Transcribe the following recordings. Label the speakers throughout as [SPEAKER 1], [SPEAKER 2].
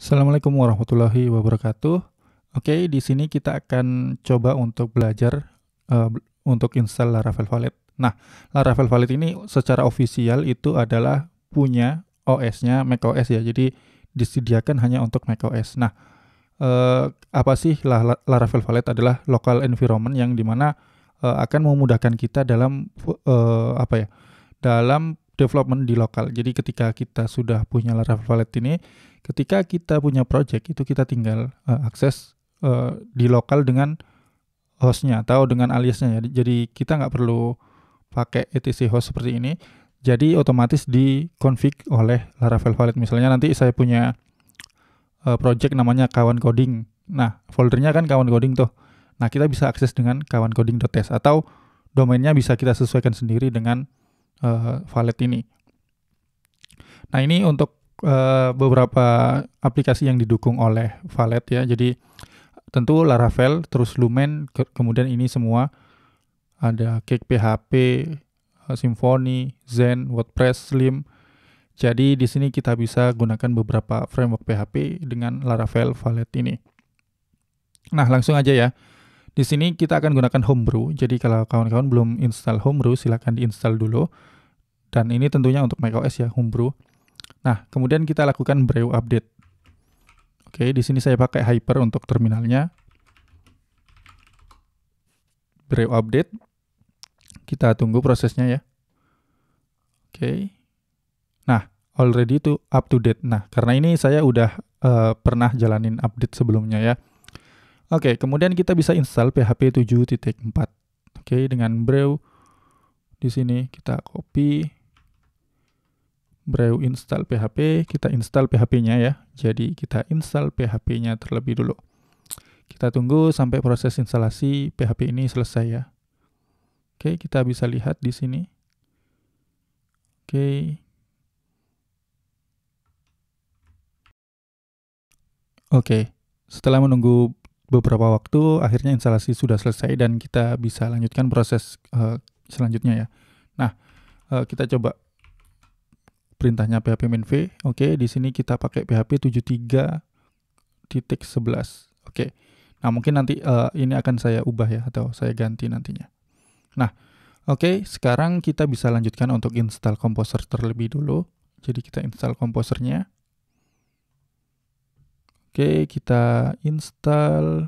[SPEAKER 1] Assalamualaikum warahmatullahi wabarakatuh. Oke, di sini kita akan coba untuk belajar uh, untuk install Laravel Valet. Nah, Laravel Valet ini secara ofisial itu adalah punya OS-nya macOS ya. Jadi disediakan hanya untuk macOS. Nah, uh, apa sih Laravel Valet adalah local environment yang dimana uh, eh, akan memudahkan kita dalam uh, apa ya? Dalam development di lokal. Jadi ketika kita sudah punya Laravel Wallet ini, ketika kita punya project itu kita tinggal uh, akses uh, di lokal dengan hostnya atau dengan aliasnya. Jadi kita nggak perlu pakai etc host seperti ini. Jadi otomatis di config oleh Laravel Wallet. Misalnya nanti saya punya uh, project namanya kawan coding. Nah, foldernya kan kawan coding tuh. Nah, kita bisa akses dengan kawan coding.test atau domainnya bisa kita sesuaikan sendiri dengan uh, valid ini. Nah, ini untuk uh, beberapa aplikasi yang didukung oleh Valet ya. Jadi tentu Laravel, terus Lumen, ke kemudian ini semua ada Cake PHP, eh, Symfony, Zen, WordPress, Slim. Jadi di sini kita bisa gunakan beberapa framework PHP dengan Laravel Valet ini. Nah, langsung aja ya. Di sini kita akan gunakan Homebrew. Jadi kalau kawan-kawan belum install Homebrew, silahkan diinstal dulu. Dan ini tentunya untuk macOS ya, Homebrew. Nah, kemudian kita lakukan Brew update. Oke, di sini saya pakai Hyper untuk terminalnya. Brew update. Kita tunggu prosesnya ya. Oke. Nah, already to up to date. Nah, karena ini saya udah uh, pernah jalanin update sebelumnya ya. Oke, okay, kemudian kita bisa install PHP 7.4. Oke, okay, dengan brew di sini kita copy brew install PHP, kita install PHP-nya ya. Jadi kita install PHP-nya terlebih dulu. Kita tunggu sampai proses instalasi PHP ini selesai ya. Oke, okay, kita bisa lihat di sini. Oke. Oke, setelah menunggu beberapa waktu akhirnya instalasi sudah selesai dan kita bisa lanjutkan proses uh, selanjutnya ya. Nah, uh, kita coba perintahnya php min v. Oke, okay, di sini kita pakai php 73.11. Oke. Okay. Nah, mungkin nanti uh, ini akan saya ubah ya atau saya ganti nantinya. Nah, oke, okay, sekarang kita bisa lanjutkan untuk install composer terlebih dulu. Jadi kita install komposernya. Oke, kita install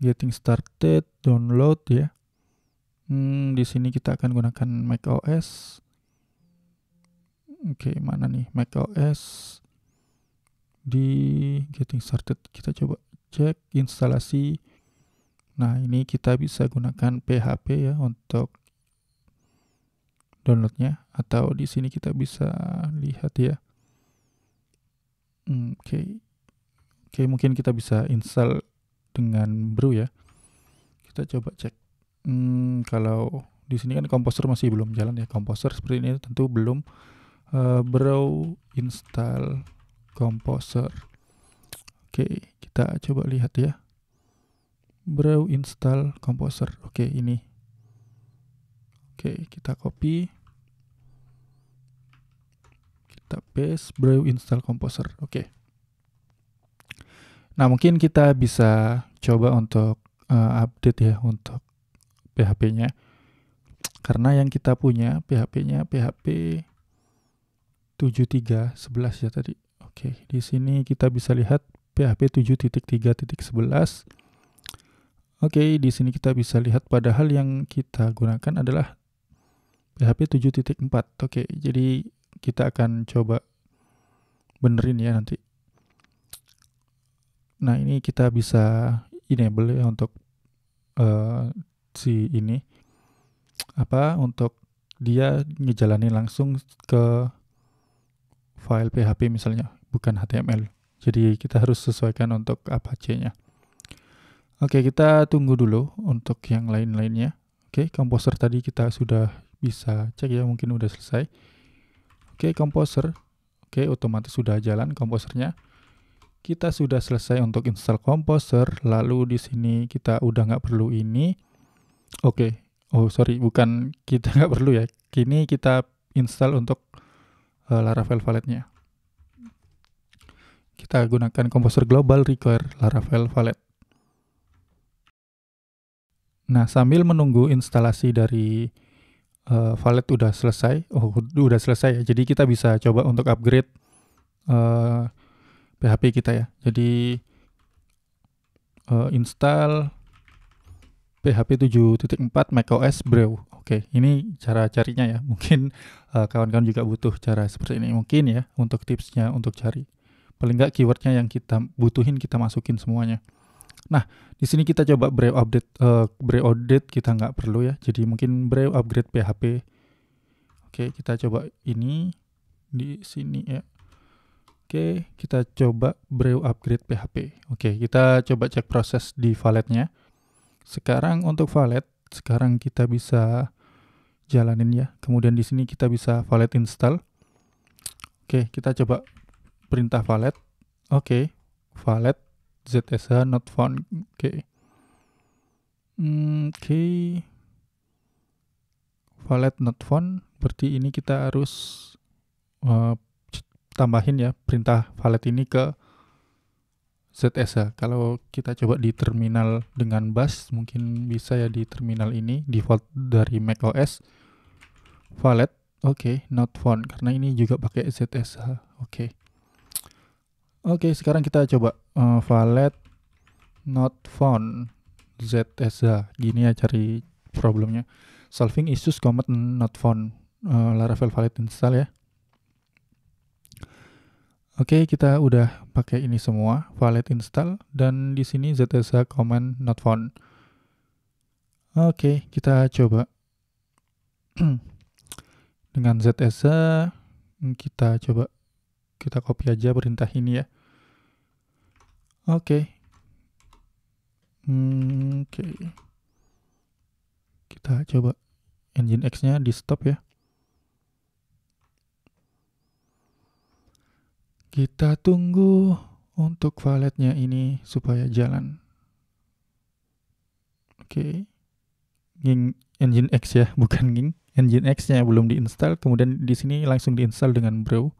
[SPEAKER 1] getting started, download ya. Hmm, di sini kita akan gunakan macOS. OS. Oke, mana nih macOS Di getting started kita coba cek instalasi. Nah, ini kita bisa gunakan PHP ya untuk downloadnya atau di sini kita bisa lihat ya. Hmm, oke. Okay Oke, mungkin kita bisa install dengan brew ya. Kita coba cek. Hmm, kalau di sini kan komposer masih belum jalan ya. Komposer seperti ini tentu belum uh, brew install komposer. Oke, kita coba lihat ya. Brew install komposer. Oke, ini. Oke, kita copy. Kita paste brew install komposer. Oke. Nah, mungkin kita bisa coba untuk uh, update ya untuk PHP-nya. Karena yang kita punya PHP-nya PHP 7311 ya tadi. Oke, di sini kita bisa lihat PHP 7.3.11. Oke, di sini kita bisa lihat padahal yang kita gunakan adalah PHP 7.4. Oke, jadi kita akan coba benerin ya nanti. Nah, ini kita bisa enable ya untuk uh, si ini apa untuk dia ngejalanin langsung ke file PHP misalnya, bukan HTML. Jadi kita harus sesuaikan untuk apa c nya Oke, kita tunggu dulu untuk yang lain-lainnya. Oke, komposer tadi kita sudah bisa cek ya, mungkin udah selesai. Oke, komposer. Oke, otomatis sudah jalan komposernya kita sudah selesai untuk install Composer, lalu di sini kita udah nggak perlu ini. Oke, okay. oh sorry, bukan kita nggak perlu ya. Kini kita install untuk uh, Laravel Valetnya. Kita gunakan Composer Global Require Laravel Valet. Nah, sambil menunggu instalasi dari uh, Valet udah selesai, oh udah selesai ya. Jadi kita bisa coba untuk upgrade uh, PHP kita ya. Jadi uh, install PHP 7.4 macOS Brew. Oke, ini cara carinya ya. Mungkin eh, kawan-kawan uh, juga butuh cara seperti ini mungkin ya untuk tipsnya untuk cari. Paling nggak keywordnya yang kita butuhin kita masukin semuanya. Nah, di sini kita coba Brew update uh, eh, Brew update kita nggak perlu ya. Jadi mungkin Brew upgrade PHP. Oke, kita coba ini di sini ya. Oke, kita coba brew upgrade PHP. Oke, kita coba cek proses di valetnya. Sekarang untuk valet, sekarang kita bisa jalanin ya. Kemudian di sini kita bisa valet install. Oke, kita coba perintah valet. Oke, valet zsh not found. Oke. Hmm, oke. Valet not found. Berarti ini kita harus eh, tambahin ya perintah valet ini ke ZSA. Kalau kita coba di terminal dengan bus, mungkin bisa ya di terminal ini default dari macOS valet. Oke, okay, not found karena ini juga pakai ZSH. Oke. Okay. Oke, okay, sekarang kita coba uh, eh, valet not found ZSH. Gini ya cari problemnya. Solving issues command not found uh, Laravel valet install ya. Oke, okay, kita udah pakai ini semua, valid install dan di sini zsh command not found. Oke, okay, kita coba dengan zsh kita coba kita copy aja perintah ini ya. Oke. Okay. Hmm, oke. Okay. Kita coba engine X-nya di stop ya. Kita tunggu untuk valetnya ini supaya jalan. Oke. Okay. engine X ya, bukan ging. Engine X-nya belum diinstal, kemudian di sini langsung diinstal dengan brew Oke.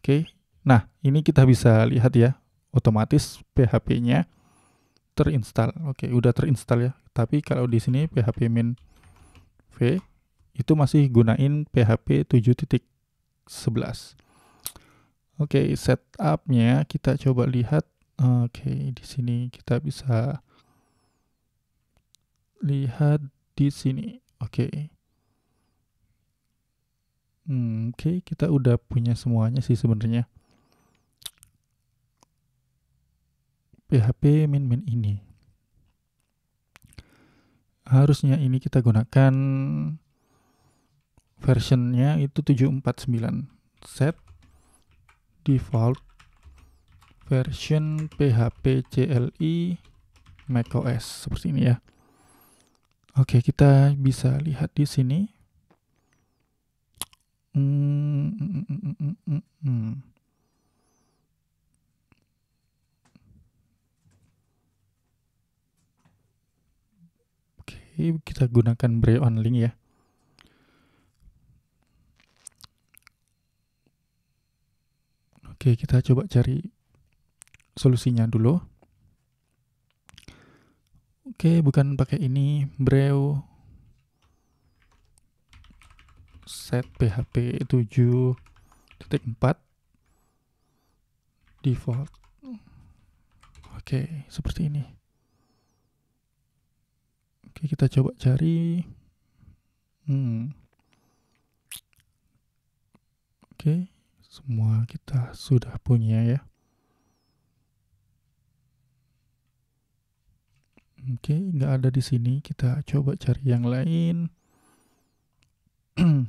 [SPEAKER 1] Okay. Nah, ini kita bisa lihat ya, otomatis PHP-nya terinstall. Oke, okay, udah terinstall ya. Tapi kalau di sini PHP min V itu masih gunain PHP 7.11. Oke, okay, setupnya kita coba lihat. Oke, okay, di sini kita bisa lihat di sini. Oke. Okay. Hmm, oke, okay, kita udah punya semuanya sih sebenarnya. PHP min-min ini. Harusnya ini kita gunakan versionnya itu 749 set default version PHP CLI macOS seperti ini ya. Oke, kita bisa lihat di sini. Hmm, hmm, hmm, Oke, kita gunakan Breon link ya. Oke, kita coba cari solusinya dulu. Oke, bukan pakai ini, brew set PHP 7.4 default. Oke, seperti ini. Oke, kita coba cari hmm. Oke, semua kita sudah punya ya. Oke, okay, nggak ada di sini. Kita coba cari yang lain.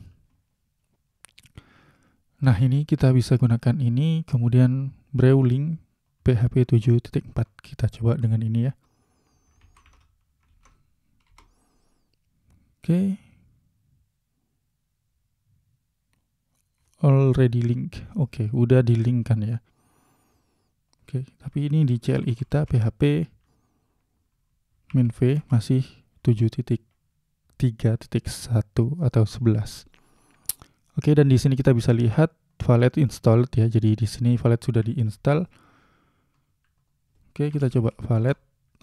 [SPEAKER 1] nah, ini kita bisa gunakan ini. Kemudian browsing PHP 7.4. Kita coba dengan ini ya. Oke. Okay. already link. Oke, okay, udah di link kan ya. Oke, okay, tapi ini di CLI kita PHP min v masih 7.3.1 atau 11. Oke, okay, dan di sini kita bisa lihat valet installed ya. Jadi di sini valet sudah diinstal. Oke, kita coba valet.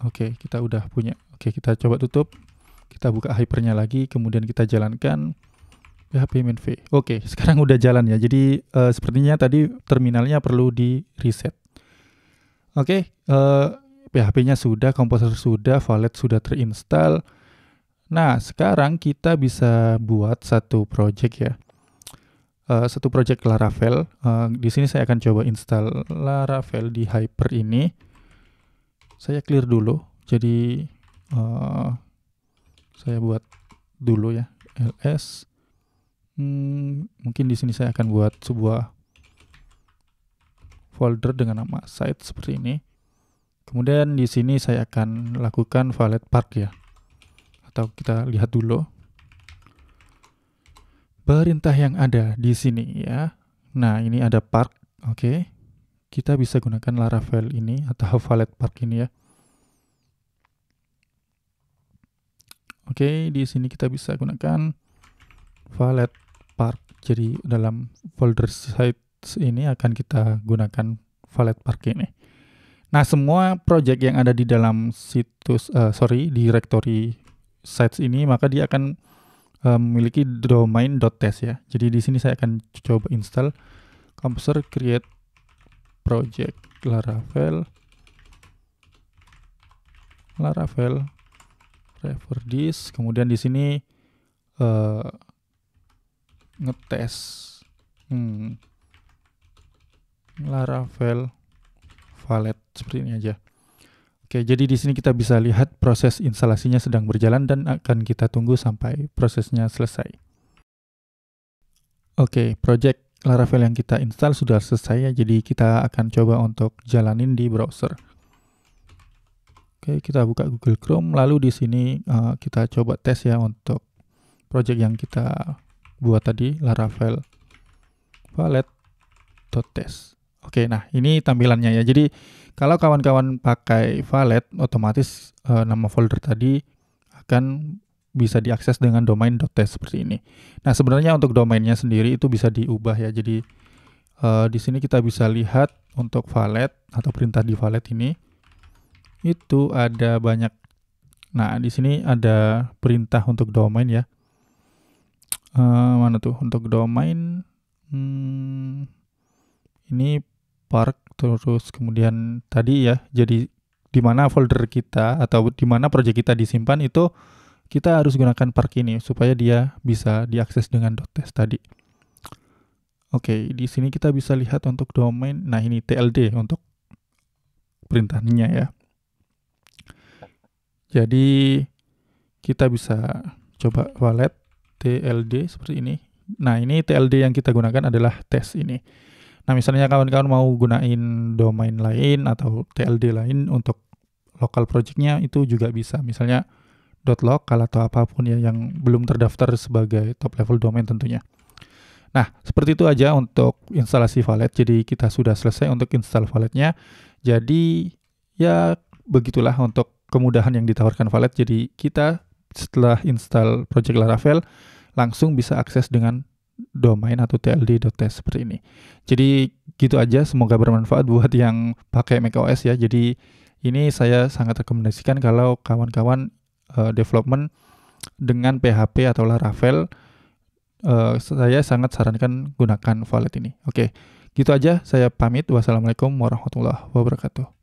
[SPEAKER 1] Oke, kita udah punya. Oke, kita coba tutup. Kita buka hypernya lagi, kemudian kita jalankan. PHP payment V. Oke, sekarang udah jalan ya. Jadi uh, sepertinya tadi terminalnya perlu di reset. Oke, uh, eh, PHP-nya sudah, komposer sudah, valet sudah terinstall. Nah, sekarang kita bisa buat satu project ya. Uh, satu project Laravel. Uh, di sini saya akan coba install Laravel di Hyper ini. Saya clear dulu. Jadi uh, saya buat dulu ya ls Hmm, mungkin di sini saya akan buat sebuah folder dengan nama site seperti ini. Kemudian di sini saya akan lakukan valet park ya. Atau kita lihat dulu perintah yang ada di sini ya. Nah, ini ada park, oke. Okay. Kita bisa gunakan Laravel ini atau valet park ini ya. Oke, okay, di sini kita bisa gunakan valet Park. Jadi dalam folder sites ini akan kita gunakan Valet Park ini. Nah, semua project yang ada di dalam situs uh, sorry, directory sites ini maka dia akan uh, memiliki .test ya. Jadi di sini saya akan coba install composer create project laravel laravel refer this kemudian di sini uh, ngetes hmm, Laravel Valet seperti ini aja. Oke, jadi di sini kita bisa lihat proses instalasinya sedang berjalan dan akan kita tunggu sampai prosesnya selesai. Oke, project Laravel yang kita install sudah selesai ya, jadi kita akan coba untuk jalanin di browser. Oke, kita buka Google Chrome, lalu di sini uh, kita coba tes ya untuk project yang kita buat tadi Laravel Valet test. Oke, nah ini tampilannya ya. Jadi kalau kawan-kawan pakai valet, otomatis e, nama folder tadi akan bisa diakses dengan domain .test seperti ini. Nah sebenarnya untuk domainnya sendiri itu bisa diubah ya. Jadi e, di sini kita bisa lihat untuk valet atau perintah di valet ini itu ada banyak. Nah di sini ada perintah untuk domain ya uh, mana tuh untuk domain hmm, ini park terus kemudian tadi ya jadi di mana folder kita atau di mana project kita disimpan itu kita harus gunakan park ini supaya dia bisa diakses dengan .test tadi. Oke, di sini kita bisa lihat untuk domain. Nah, ini TLD untuk perintahnya ya. Jadi kita bisa coba wallet TLD seperti ini. Nah, ini TLD yang kita gunakan adalah test ini. Nah, misalnya kawan-kawan mau gunain domain lain atau TLD lain untuk lokal projectnya itu juga bisa. Misalnya .local atau apapun ya yang belum terdaftar sebagai top level domain tentunya. Nah, seperti itu aja untuk instalasi valet. Jadi kita sudah selesai untuk install valetnya. Jadi ya begitulah untuk kemudahan yang ditawarkan valet. Jadi kita setelah install project Laravel langsung bisa akses dengan domain atau tld.test seperti ini. Jadi gitu aja, semoga bermanfaat buat yang pakai macOS ya. Jadi ini saya sangat rekomendasikan kalau kawan-kawan uh, development dengan PHP atau Laravel, uh, saya sangat sarankan gunakan wallet ini. Oke, gitu aja. Saya pamit. Wassalamualaikum warahmatullahi wabarakatuh.